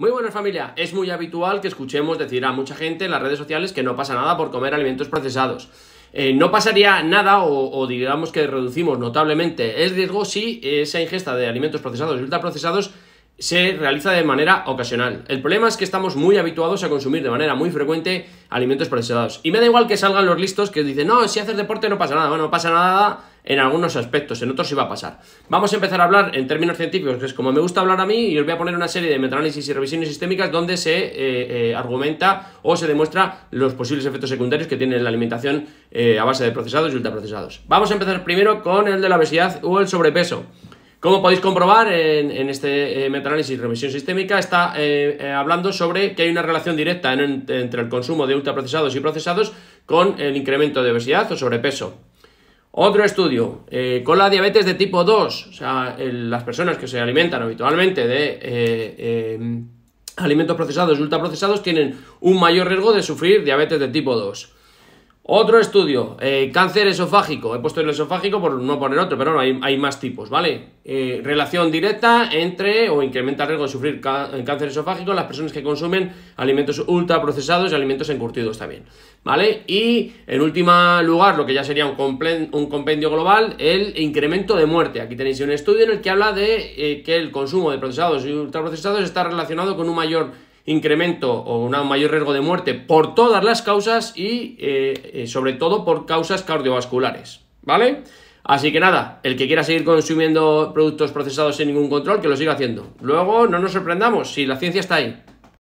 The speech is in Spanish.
Muy buenas familia, es muy habitual que escuchemos decir a mucha gente en las redes sociales que no pasa nada por comer alimentos procesados. Eh, no pasaría nada o, digamos que reducimos notablemente el riesgo si esa ingesta de alimentos procesados y ultraprocesados se realiza de manera ocasional. El problema es que estamos muy habituados a consumir de manera muy frecuente alimentos procesados. Y me da igual que salgan los listos que dicen, no, si haces deporte no pasa nada. Bueno, no pasa nada en algunos aspectos, en otros sí va a pasar. Vamos a empezar a hablar en términos científicos, que es como me gusta hablar a mí, y os voy a poner una serie de metanálisis y revisiones sistémicas donde se eh, eh, argumenta o se demuestra los posibles efectos secundarios que tiene la alimentación eh, a base de procesados y ultraprocesados. Vamos a empezar primero con el de la obesidad o el sobrepeso. Como podéis comprobar en, este metanálisis eh, metaanálisis revisión sistémica, está eh, eh, hablando sobre que hay una relación directa entre el consumo de ultraprocesados y procesados con el incremento de obesidad o sobrepeso. Otro estudio, con la diabetes de tipo 2, o sea, las personas que se alimentan habitualmente de alimentos procesados y ultraprocesados tienen un mayor riesgo de sufrir diabetes de tipo 2. Otro estudio, eh, cáncer esofágico. He puesto el esofágico por no poner otro, pero no, hay, más tipos, ¿vale? Eh, relación directa entre o incrementa el riesgo de sufrir eh, cáncer esofágico las personas que consumen alimentos ultraprocesados y alimentos encurtidos también, ¿vale? Y en último lugar, lo que ya sería un, un compendio global, el incremento de muerte. Aquí tenéis un estudio en el que habla de que el consumo de procesados y ultraprocesados está relacionado con un mayor incremento o un mayor riesgo de muerte por todas las causas y eh, eh, sobre todo por causas cardiovasculares, ¿vale? Así que nada, el que quiera seguir consumiendo productos procesados sin ningún control, que lo siga haciendo. Luego no nos sorprendamos si la ciencia está ahí.